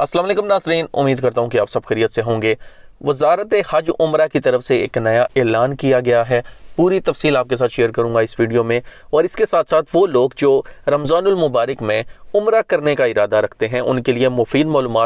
असलम नासरीन उम्मीद करता हूँ कि आप सब खरीत से होंगे वजारत हज उम्र की तरफ से एक नया ऐलान किया गया है पूरी तफसील आपके साथ शेयर करूंगा इस वीडियो में और इसके साथ साथ वो लोग जो रमज़ानमबारक में उम्र करने का इरादा रखते हैं उनके लिए मुफीद मालूम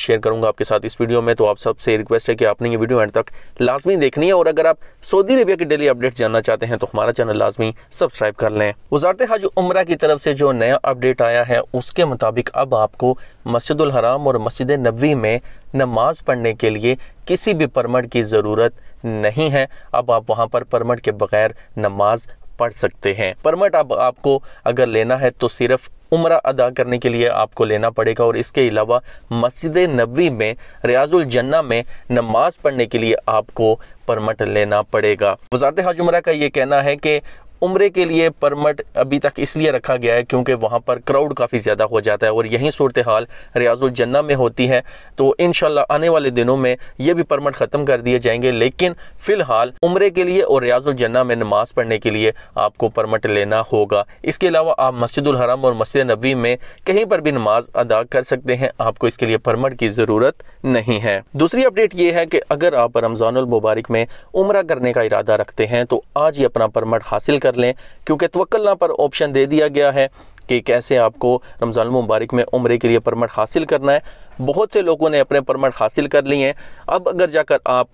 शेयर करूंगा आपके साथ इस वीडियो में तो आप सबसे रिक्वेस्ट है कि आपने ये वीडियो एंड तक लाजमी देखनी है और अगर आप सऊदी अरबिया के डेली अपडेट्स जानना चाहते हैं तो हमारा चैनल लाजमी सब्सक्राइब कर लें वजारत हज उम्र की तरफ से जो नया अपडेट आया है उसके मुताबिक अब आपको मस्जिद हराम और मस्जिद नबी में नमाज पढ़ने के लिए किसी भी परमट की ज़रूरत नहीं है अब आप वहाँ पर परमिट के बगैर नमाज पढ़ सकते हैं परमिट अब आप, आपको अगर लेना है तो सिर्फ उम्र अदा करने के लिए आपको लेना पड़ेगा और इसके अलावा मस्जिद नबी में रियाजुल जन्ना में नमाज पढ़ने के लिए आपको परमट लेना पड़ेगा वजारत हाजुमर उम्र का ये कहना है कि उम्र के लिए परमट अभी तक इसलिए रखा गया है क्योंकि वहाँ पर क्राउड काफ़ी ज़्यादा हो जाता है और यही सूरत हाल रियाजुलजन्ना में होती है तो इन आने वाले दिनों में ये भी परमट ख़त्म कर दिए जाएंगे लेकिन फ़िलहाल उम्र के लिए और रियाजुलजन्ना में नमाज़ पढ़ने के लिए आपको परमट लेना होगा इसके अलावा आप मस्जिदुलहरम और मस्जिद नबी में कहीं पर भी नमाज अदा कर सकते हैं आपको इसके लिए परमट की ज़रूरत नहीं है दूसरी अपडेट ये है कि अगर आप रमज़ानमबारक में उम्र करने का इरादा रखते हैं तो आज ही अपना परमट हासिल कर कर लें क्योंकि तवक्लना पर ऑप्शन दे दिया गया है कि कैसे आपको रमज़ान मुबारक में उम्र के लिए परमट हासिल करना है बहुत से लोगों ने अपने परमट हासिल कर लिए हैं अब अगर जाकर आप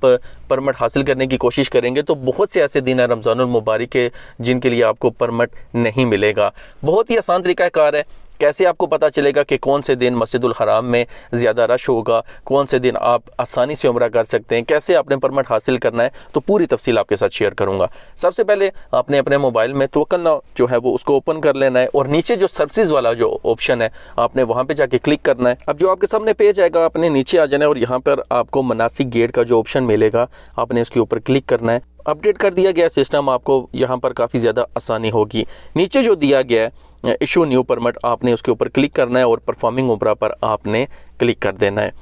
परमट हासिल करने की कोशिश करेंगे तो बहुत से ऐसे दिन हैं रमज़ान मुबारक के जिनके लिए आपको परमट नहीं मिलेगा बहुत ही आसान तरीक़ाकार है कैसे आपको पता चलेगा कि कौन से दिन मस्जिद हराम में ज़्यादा रश होगा कौन से दिन आप आसानी से उम्र कर सकते हैं कैसे आपने परमिट हासिल करना है तो पूरी तफसील आपके साथ शेयर करूँगा सबसे पहले आपने अपने मोबाइल में तोकन्ना जो है वो उसको ओपन कर लेना है और नीचे जो सर्विस वाला जो ऑप्शन है आपने वहाँ पर जाके क्लिक करना है अब जो आपके सामने पेज आएगा आपने नीचे आ जाना है और यहाँ पर आपको मनासिक गेट का जो ऑप्शन मिलेगा आपने उसके ऊपर क्लिक करना है अपडेट कर दिया गया सिस्टम आपको यहाँ पर काफ़ी ज़्यादा आसानी होगी नीचे जो दिया गया है इशू न्यू परमिट आपने उसके ऊपर क्लिक करना है और परफॉर्मिंग उमरा पर आपने क्लिक कर देना है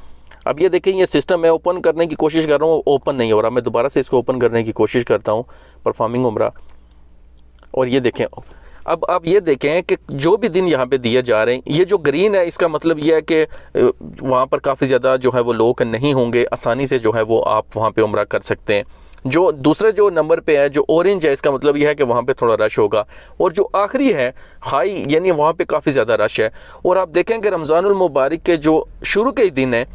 अब ये देखें ये सिस्टम मैं ओपन करने की कोशिश कर रहा हूँ ओपन नहीं हो रहा मैं दोबारा से इसको ओपन करने की कोशिश करता हूँ परफॉर्मिंग उमरा और ये देखें अब आप ये देखें कि जो भी दिन यहाँ पे दिए जा रहे हैं ये जो ग्रीन है इसका मतलब ये है कि वहाँ पर काफ़ी ज़्यादा जो है वो लोग नहीं होंगे आसानी से जो है वो आप वहाँ पे उम्र कर सकते हैं जो दूसरे जो नंबर पे है जो ऑरेंज है इसका मतलब यह है कि वहाँ पे थोड़ा रश होगा और जो आखिरी है हाई यानी वहाँ पे काफ़ी ज़्यादा रश है और आप देखें कि रमज़ानमबारक के जो शुरू के ही दिन है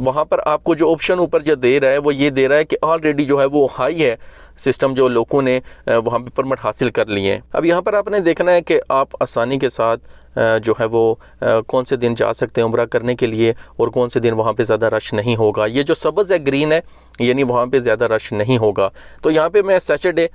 वहाँ पर आपको जो ऑप्शन ऊपर जो दे रहा है वो ये दे रहा है कि ऑलरेडी जो है वो हाई है सिस्टम जो लोगों ने वहाँ पर परमिट हासिल कर लिए हैं अब यहाँ पर आपने देखना है कि आप आसानी के साथ जो है वो कौन से दिन जा सकते हैं उम्र करने के लिए और कौन से दिन वहाँ पर ज़्यादा रश नहीं होगा ये जो सब्ज़ है ग्रीन है यानी वहाँ पर ज़्यादा रश नहीं होगा तो यहाँ पर मैं सैटरडे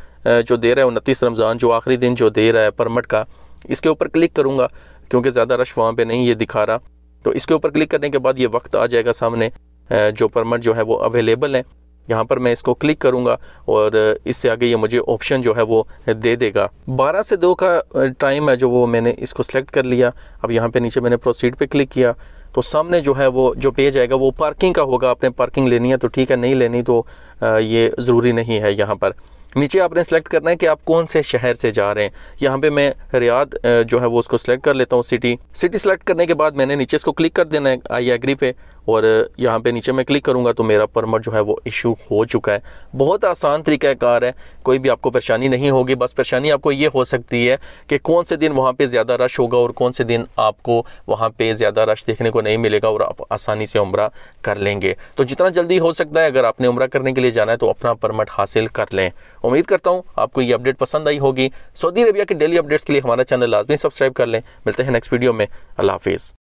जो दे रहा है उनतीस रमज़ान जो आखिरी दिन जो दे रहा है परमट का इसके ऊपर क्लिक करूँगा क्योंकि ज़्यादा रश वहाँ पर नहीं ये दिखा रहा तो इसके ऊपर क्लिक करने के बाद ये वक्त आ जाएगा सामने जो परमट जो है वो अवेलेबल है यहाँ पर मैं इसको क्लिक करूँगा और इससे आगे ये मुझे ऑप्शन जो है वो दे देगा 12 से 2 का टाइम है जो वो मैंने इसको सेलेक्ट कर लिया अब यहाँ पे नीचे मैंने प्रोसीड पे क्लिक किया तो सामने जो है वो जो पेज आएगा वो पार्किंग का होगा आपने पार्किंग लेनी है तो ठीक है नहीं लेनी तो ये ज़रूरी नहीं है यहाँ पर नीचे आपने सेलेक्ट करना है कि आप कौन से शहर से जा रहे हैं यहाँ पे मैं रियाद जो है वो उसको सेलेक्ट कर लेता हूँ सिटी सिटी सेलेक्ट करने के बाद मैंने नीचे इसको क्लिक कर देना है आई एग्री पे और यहाँ पे नीचे मैं क्लिक करूँगा तो मेरा परमट जो है वो इशू हो चुका है बहुत आसान तरीका कार है कोई भी आपको परेशानी नहीं होगी बस परेशानी आपको ये हो सकती है कि कौन से दिन वहाँ पे ज़्यादा रश होगा और कौन से दिन आपको वहाँ पे ज़्यादा रश देखने को नहीं मिलेगा और आप आसानी से उम्र कर लेंगे तो जितना जल्दी हो सकता है अगर आपने उम्र करने के लिए जाना है तो अपना परमट हासिल कर लें उम्मीद करता हूँ आपको ये अपडेट पसंद आई होगी सऊदी अरबिया के डेली अपडेट्स के लिए हमारा चैनल लाजमी सब्सक्राइब कर लें मिलते हैं नेक्स्ट वीडियो में अल्लाह हाफिज़